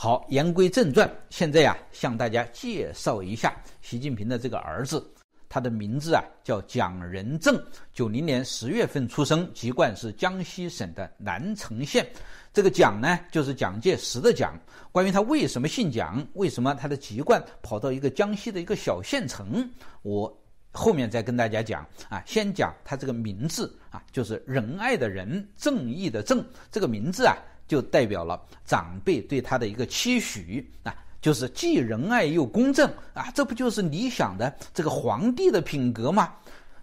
好，言归正传，现在呀，向大家介绍一下习近平的这个儿子，他的名字啊叫蒋仁正，九零年十月份出生，籍贯是江西省的南城县。这个蒋呢，就是蒋介石的蒋。关于他为什么姓蒋，为什么他的籍贯跑到一个江西的一个小县城，我后面再跟大家讲啊。先讲他这个名字啊，就是仁爱的仁，正义的正，这个名字啊。就代表了长辈对他的一个期许啊，就是既仁爱又公正啊，这不就是理想的这个皇帝的品格吗？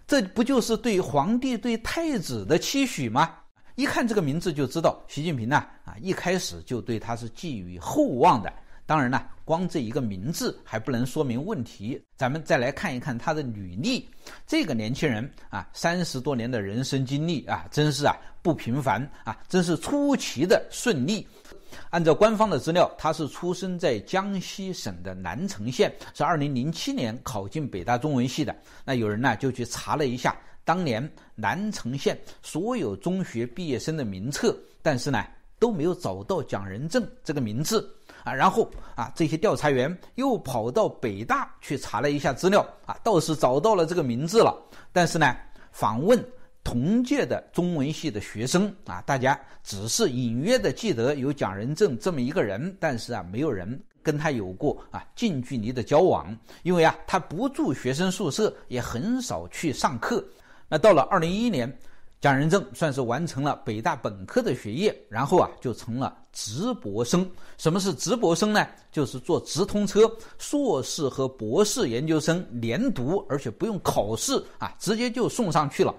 这不就是对皇帝、对太子的期许吗？一看这个名字就知道，习近平呢啊，一开始就对他是寄予厚望的。当然了，光这一个名字还不能说明问题，咱们再来看一看他的履历。这个年轻人啊，三十多年的人生经历啊，真是啊。不平凡啊，真是出奇的顺利。按照官方的资料，他是出生在江西省的南城县，是二零零七年考进北大中文系的。那有人呢就去查了一下当年南城县所有中学毕业生的名册，但是呢都没有找到蒋仁正这个名字啊。然后啊，这些调查员又跑到北大去查了一下资料啊，倒是找到了这个名字了，但是呢，访问。同届的中文系的学生啊，大家只是隐约的记得有蒋仁正这么一个人，但是啊，没有人跟他有过啊近距离的交往，因为啊，他不住学生宿舍，也很少去上课。那到了二零一一年，蒋仁正算是完成了北大本科的学业，然后啊，就成了直博生。什么是直博生呢？就是坐直通车，硕士和博士研究生连读，而且不用考试啊，直接就送上去了。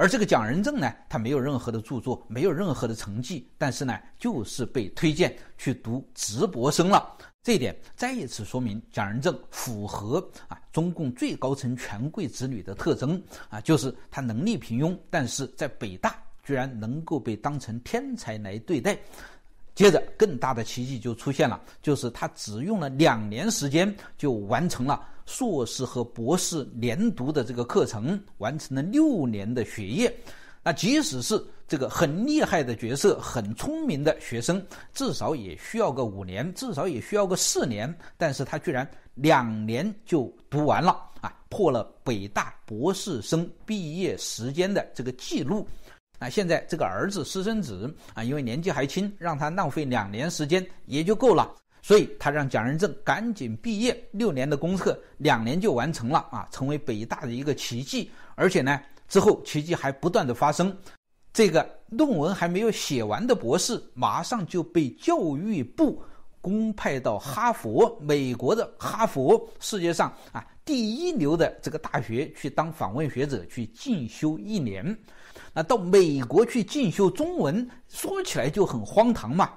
而这个蒋仁正呢，他没有任何的著作，没有任何的成绩，但是呢，就是被推荐去读直博生了。这一点再一次说明蒋仁正符合啊中共最高层权贵子女的特征啊，就是他能力平庸，但是在北大居然能够被当成天才来对待。接着更大的奇迹就出现了，就是他只用了两年时间就完成了。硕士和博士连读的这个课程，完成了六年的学业，那即使是这个很厉害的角色、很聪明的学生，至少也需要个五年，至少也需要个四年。但是他居然两年就读完了啊，破了北大博士生毕业时间的这个记录啊！现在这个儿子私生子啊，因为年纪还轻，让他浪费两年时间也就够了。所以他让蒋仁正赶紧毕业，六年的功课两年就完成了啊，成为北大的一个奇迹。而且呢，之后奇迹还不断的发生。这个论文还没有写完的博士，马上就被教育部公派到哈佛，美国的哈佛，世界上啊第一流的这个大学去当访问学者去进修一年。那到美国去进修中文，说起来就很荒唐嘛。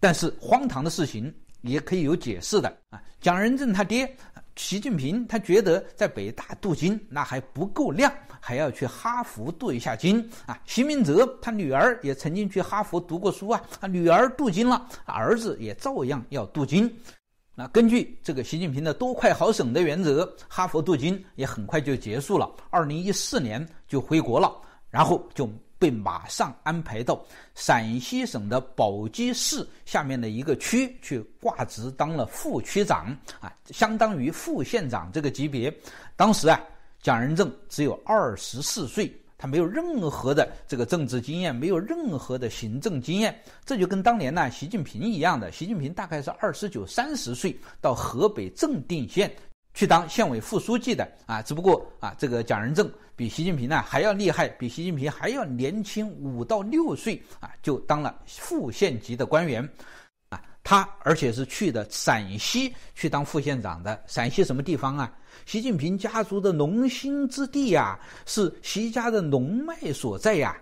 但是荒唐的事情。也可以有解释的啊，蒋仁正他爹，习近平他觉得在北大镀金那还不够亮，还要去哈佛镀一下金啊。习明哲他女儿也曾经去哈佛读过书啊，他女儿镀金了，儿子也照样要镀金。那根据这个习近平的多快好省的原则，哈佛镀金也很快就结束了，二零一四年就回国了，然后就。被马上安排到陕西省的宝鸡市下面的一个区去挂职，当了副区长啊，相当于副县长这个级别。当时啊，蒋仁正只有二十四岁，他没有任何的这个政治经验，没有任何的行政经验。这就跟当年呢习近平一样的，习近平大概是二十九、三十岁到河北正定县。去当县委副书记的啊，只不过啊，这个蒋仁正比习近平呢还要厉害，比习近平还要年轻五到六岁啊，就当了副县级的官员，啊，他而且是去的陕西去当副县长的，陕西什么地方啊？习近平家族的龙兴之地呀，是习家的龙脉所在呀。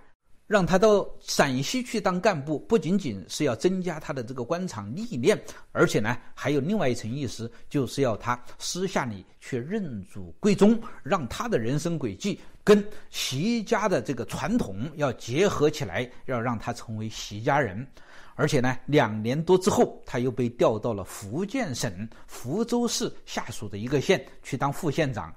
让他到陕西去当干部，不仅仅是要增加他的这个官场历练，而且呢，还有另外一层意思，就是要他私下里去认祖归宗，让他的人生轨迹跟习家的这个传统要结合起来，要让他成为习家人。而且呢，两年多之后，他又被调到了福建省福州市下属的一个县去当副县长。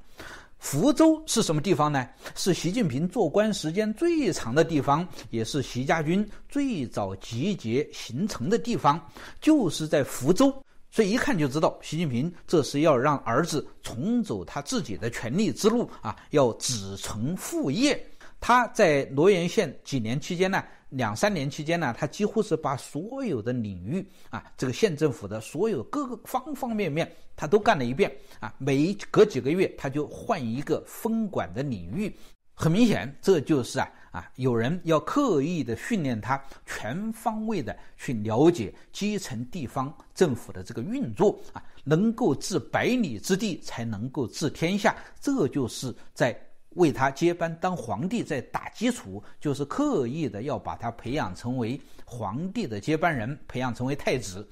福州是什么地方呢？是习近平做官时间最长的地方，也是习家军最早集结形成的地方，就是在福州。所以一看就知道，习近平这是要让儿子重走他自己的权力之路啊，要子承父业。他在罗源县几年期间呢？两三年期间呢，他几乎是把所有的领域啊，这个县政府的所有各个方方面面，他都干了一遍啊。每隔几个月，他就换一个分管的领域。很明显，这就是啊啊，有人要刻意的训练他全方位的去了解基层地方政府的这个运作啊，能够治百里之地，才能够治天下。这就是在。为他接班当皇帝在打基础，就是刻意的要把他培养成为皇帝的接班人，培养成为太子。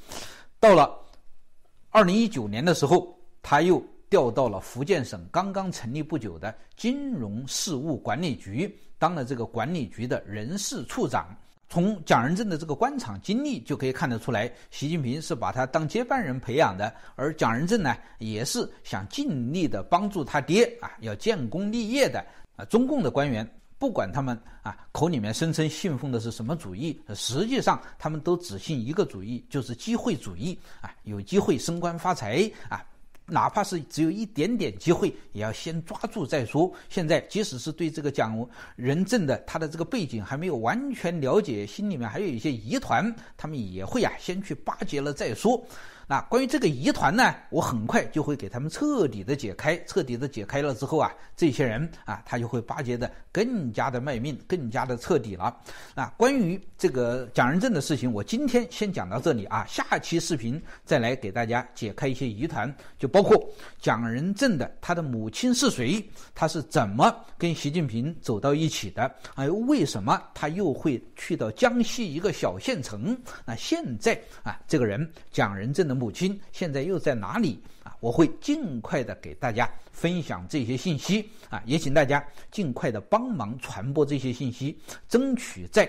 到了二零一九年的时候，他又调到了福建省刚刚成立不久的金融事务管理局，当了这个管理局的人事处长。从蒋仁正的这个官场经历就可以看得出来，习近平是把他当接班人培养的。而蒋仁正呢，也是想尽力的帮助他爹啊，要建功立业的。啊，中共的官员，不管他们啊口里面声称信奉的是什么主义，实际上他们都只信一个主义，就是机会主义啊，有机会升官发财啊。哪怕是只有一点点机会，也要先抓住再说。现在，即使是对这个讲人证的，他的这个背景还没有完全了解，心里面还有一些疑团，他们也会呀，先去巴结了再说。啊，关于这个疑团呢，我很快就会给他们彻底的解开。彻底的解开了之后啊，这些人啊，他就会巴结的更加的卖命，更加的彻底了。啊，关于这个蒋仁正的事情，我今天先讲到这里啊，下期视频再来给大家解开一些疑团，就包括蒋仁正的他的母亲是谁，他是怎么跟习近平走到一起的，哎，为什么他又会去到江西一个小县城？那现在啊，这个人蒋仁正的。母亲现在又在哪里啊？我会尽快的给大家分享这些信息啊，也请大家尽快的帮忙传播这些信息，争取在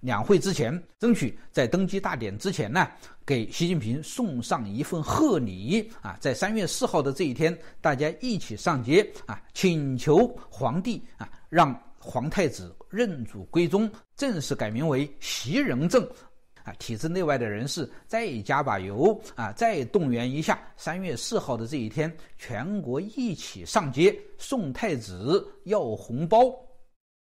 两会之前，争取在登基大典之前呢，给习近平送上一份贺礼啊，在三月四号的这一天，大家一起上街啊，请求皇帝啊，让皇太子认祖归宗，正式改名为袭人正。啊，体制内外的人士再加把油啊，再动员一下，三月四号的这一天，全国一起上街送太子要红包。